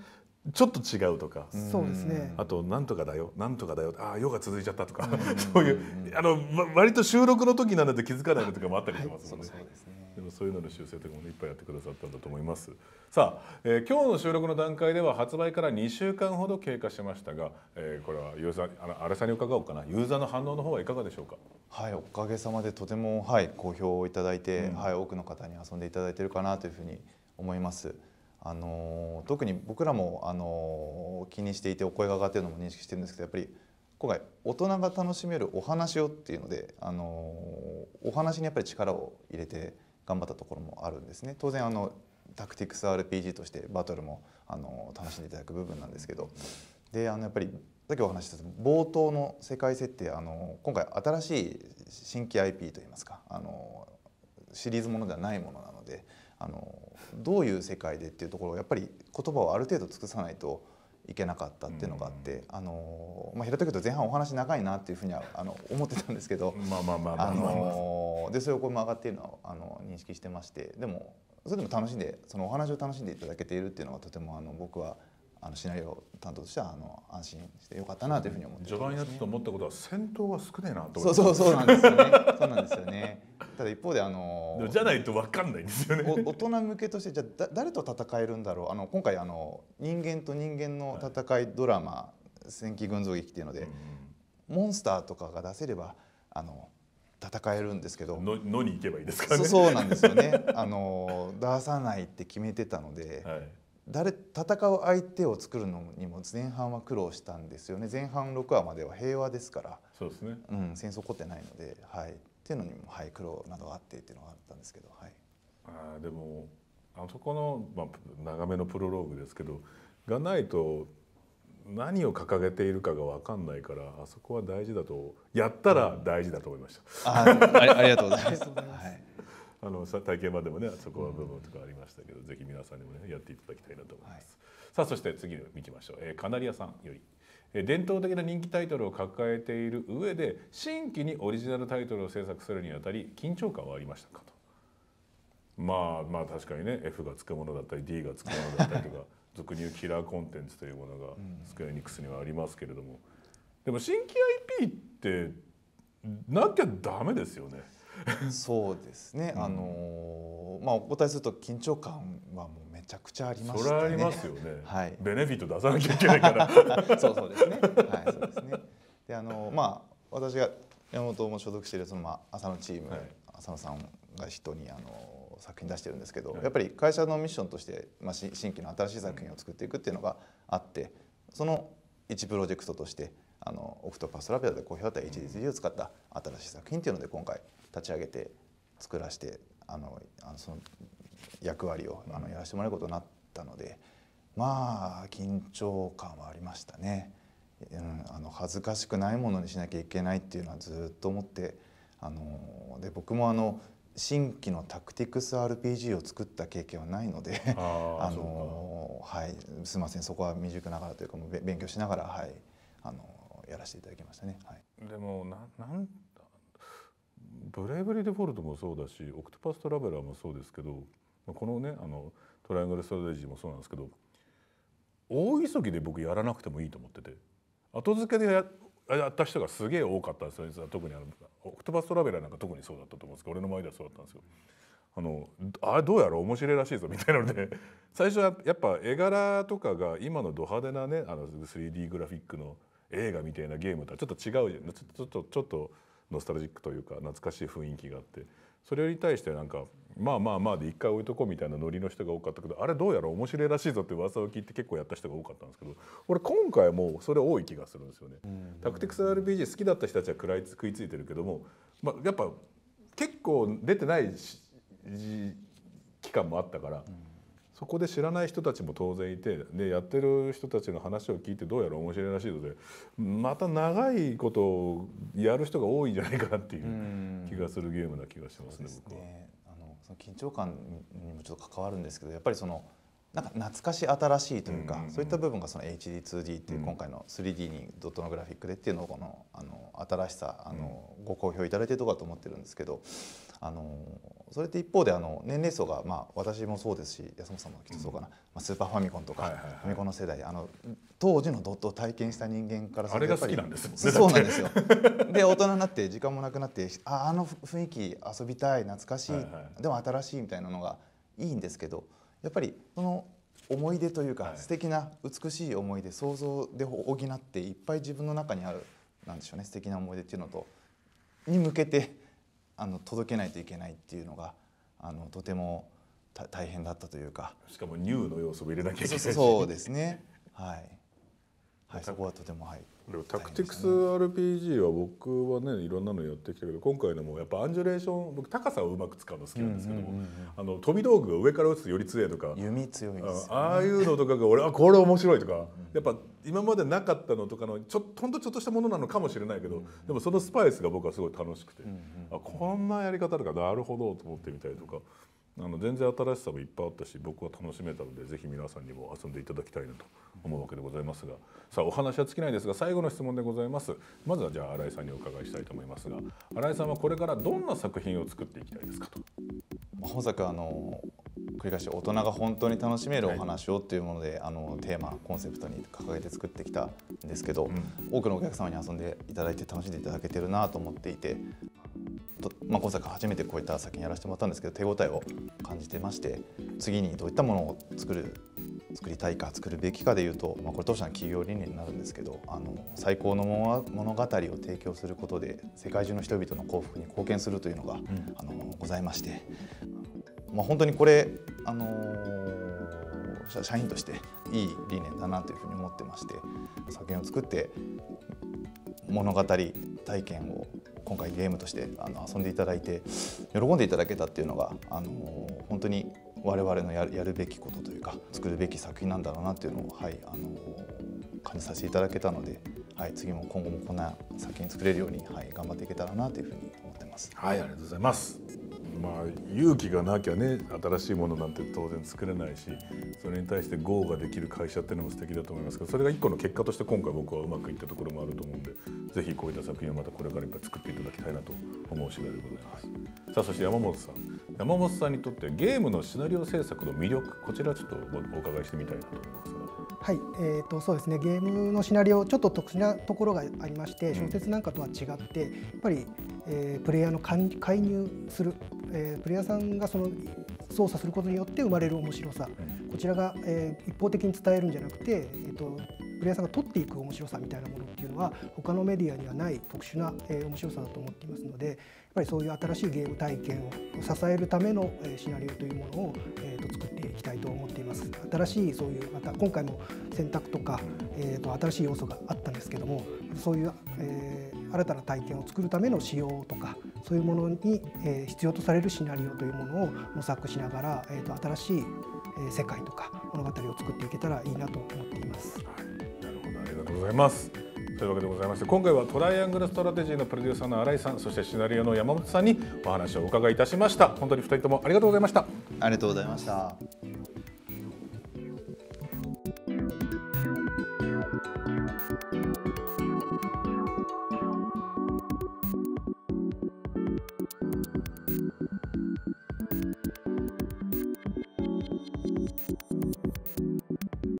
ちょっと違うとかそうですねあと「なんとかだよなんとかだよ」ああ「よ」が続いちゃったとかそういうあの、割と収録の時なんだと気づかないのとかもあったりしますもんね。はい、でねでもそういうのの修正とかも、いっぱいやってくださったんだと思います。さあ、えー、今日の収録の段階では発売から2週間ほど経過しましたが、えー、これはユーザーあの荒さんに伺おうかなユーザーの反応の方はいかがでしょうか。はいおかげさまでとてもはい好評をいただいて、うん、はい多くの方に遊んでいただいてるかなというふうに思います。あの特に僕らも、あの気にしていてお声が上がってるのも認識してるんですけどやっぱり今回大人が楽しめるお話をっていうので、あのお話にやっぱり力を入れて頑張ったところもあるんですね。当然あのタクティクス RPG としてバトルも、あの楽しんでいただく部分なんですけどであのやっぱりさっきお話しした冒頭の世界設定あの今回新しい新規 IP といいますかあのシリーズものではないものなのであのどういう世界でっていうところをやっぱり言葉をある程度尽くさないといけなかったっていうのがあって、うん、あのまあ平たく言うと前半お話長いなっていうふうにはあの思ってたんですけど、まあまあまああのでそれをこう曲がっているのはあの認識してまして、でもそれでも楽しんでそのお話を楽しんでいただけているっていうのはとてもあの僕はあのシナリオ担当としてはあの安心してよかったなというふうに思って、ね、序盤にやってと思ったことは戦闘は少ねえなとそうそうそうなんですよね。そうなんですよね。ただ一方であのじゃないと分かんないんですよね大人向けとしてじゃあ誰と戦えるんだろうあの今回あの人間と人間の戦いドラマ、戦記群像劇っていうので、うん、モンスターとかが出せればあの戦えるんですけどののに行けばいいですか、ね、そうなんですよねあの出さないって決めてたので、はい、誰戦う相手を作るのにも前半は苦労したんですよね前半6話までは平和ですからそうですね、うん、戦争起こってないのではいっていうのにも、はい、苦労などあってっていうのがあったんですけど、はい、あでもあそこの、まあ、長めのプロローグですけどがないと何を掲げているかが分かんないからあそこは大事だとやったら大事だと思いました。うん、あ ありがとうございますはいあの体験までもねそこは部分とかありましたけど、うん、ぜひ皆さんにもねやっていただきたいなと思います、はい、さあそして次に行きましょう、えー、カナリアさんより伝統的な人気タイトルを抱えている上で新規にオリジナルタイトルを制作するにあたり緊張感はありましたかとまあまあ確かにね F がつくものだったり D がつくものだったりとか 俗に言うキラーコンテンツというものがスクエアニックスにはありますけれどもでも新規 IP ってなきゃダメですよねそうですね、あのまあお答えすると緊張感はもちゃくちゃありまし、ね、それありますよね。はい。ベネフィット出さなきゃいけないから。そうそうですね。はい、そうですね。で、あのまあ私が山本も所属しているそのまあ朝のチーム、はい、浅野さんが人にあの作品出してるんですけど、はい、やっぱり会社のミッションとしてまあ新規の新しい作品を作っていくっていうのがあって、その一プロジェクトとしてあのオクトパスラビアで好評だったり HDG を使った新しい作品っていうので今回立ち上げて作らせてあのあのその役割をあのやらせてもらうことになったのでまあ緊張感はありましたね、うん、あの恥ずかしくないものにしなきゃいけないっていうのはずっと思ってあので僕もあの新規のタクティクス RPG を作った経験はないので あのはいすみませんそこは未熟ながらというかもう勉強しながらはいあのやらせていただきましたね。はい、でもななんブレイブリーデフォルトもそうだしオクトパストラベラーもそうですけどこのねあのトライアングル・ストラテジーもそうなんですけど大急ぎで僕やらなくてもいいと思ってて後付けでややった人がすげえ多かったんですよは特にあのオクトバストラベラーなんか特にそうだったと思うんですけど俺の前ではそうだったんですよ。あのあれどうやら面白いらしいぞみたいなので 最初はやっぱ絵柄とかが今のド派手なねあの 3D グラフィックの映画みたいなゲームとはちょっと違うちょっとちょっとノスタルジックというか懐かしい雰囲気があってそれに対してなんかまあまあまあで一回置いとこうみたいなノリの人が多かったけどあれどうやら面白いらしいぞって噂を聞いて結構やった人が多かったんですけど俺今回もそれ多い気がするんですよね。タクティクス RPG 好きだった人たちは食いつ食いついてるけども、まあ、やっぱ結構出てない期間もあったから。うんそこで知らない人たちも当然いてでやってる人たちの話を聞いてどうやら面白いらしいのでまた長いことをやる人が多いんじゃないかなっていう気がするゲームな気がしますね、ね、僕は。あのその緊張感にもちょっと関わるんですけどやっぱりそのなんか懐かし新しいというか、うんうん、そういった部分がその HD2D っていう今回の 3D にドットのグラフィックでっていうのをこのあの新しさあの、ご好評いただいてるところだと思ってるんですけど。うんあのそれって一方であの年齢層が、まあ、私もそうですし安本さんもきっとそうかな、まあ、スーパーファミコンとか、ファミコンの世代あの当時のドットを体験した人間からあれが好きなんですもんねそうなんですよ で大人になって時間もなくなってああの雰囲気遊びたい懐かしい、でも新しいみたいなのがいいんですけどやっぱりその思い出というか、はい、素敵な美しい思い出想像で補っていっぱい自分の中にあるなんでしょうね素敵な思い出っていうのとに向けてあの届けないといけないっていうのがあのとても大変だったというかしかもニューの要素を入れなきゃいけないそうですねはい、はい、そこはとてもはいタクティクス RPG は僕はねいろんなのやってきたけど今回のもやっぱアンジュレーション僕高さをうまく使うの好きなんですけども、うんうんうんうん、あの飛び道具が上から打つとより強いとか弓強い、ね、ああいうのとかが俺は これ面白いとか、やっぱ今までなかったのとかのちょほんとちょっとしたものなのかもしれないけど、うんうん、でもそのスパイスが僕はすごい楽しくて、うんうん、あこんなやり方とかなるほどと思ってみたりとか。あの全然新しさもいっぱいあったし僕は楽しめたのでぜひ皆さんにも遊んでいただきたいなと思うわけでございますがさあお話は尽きないですが最後の質問でございますまずはじゃあ新井さんにお伺いしたいと思いますが新井さんはこれからどんな作品を作っていきたいですかと。本作あの繰り返し大人が本当に楽しめるお話をというもので、はい、あのテーマコンセプトに掲げて作ってきたんですけど、うん、多くのお客様に遊んでいただいて楽しんでいただけてるなと思っていてまあ、今作初めてこういった作品やらせてもらったんですけど手応えを感じてまして次にどういったものを作る作りたいか作るべきかでいうと、まあ、これ当社の企業理念になるんですけどあの最高の物語を提供することで世界中の人々の幸福に貢献するというのが、うん、あのございまして、まあ、本当にこれ、あのー、社員としていい理念だなというふうに思ってまして作品を作って物語体験を今回ゲームとしてあの遊んでいただいて喜んでいただけたっていうのが、あの本当に我々のやるべきことというか作るべき作品なんだろうなっていうのを、はいあの感じさせていただけたので、はい、次も今後もこんな作品作れるように、はい、頑張っていけたらなというふうに思ってます。はい、ありがとうございます。まあ、勇気がなきゃね新しいものなんて当然作れないしそれに対して GO ができる会社っていうのも素敵だと思いますけどそれが一個の結果として今回僕はうまくいったところもあると思うんでぜひこういった作品をまたこれからいっぱ作っていただきたいなと思う次第でございますさあそして山本さん山本さんにとってゲームのシナリオ制作の魅力こちらちょっとお伺いしてみたいなと思いますはい、えーと、そうですねゲームのシナリオちょっと特殊なところがありまして小説なんかとは違ってやっぱり、えー、プレイヤーの介入する、えー、プレイヤーさんがその操作することによって生まれる面白さこちらが、えー、一方的に伝えるんじゃなくて、えーとプレイヤーさんが取っていく面白さみたいなものっていうのは他のメディアにはない特殊な、えー、面白さだと思っていますのでやっぱりそういう新しいゲーム体験を支えるための、えー、シナリオというものを、えー、と作っていきたいと思っています新しいそういうまた今回も選択とか、えー、と新しい要素があったんですけどもそういう、えー、新たな体験を作るための仕様とかそういうものに、えー、必要とされるシナリオというものを模索しながら、えー、と新しい世界とか物語を作っていけたらいいなと思っています。とうございますというわけでございまして今回はトライアングルストラテジーのプロデューサーの新井さんそしてシナリオの山本さんにお話をお伺いいたしました本当に2人ともありがとうございましたありがとうございました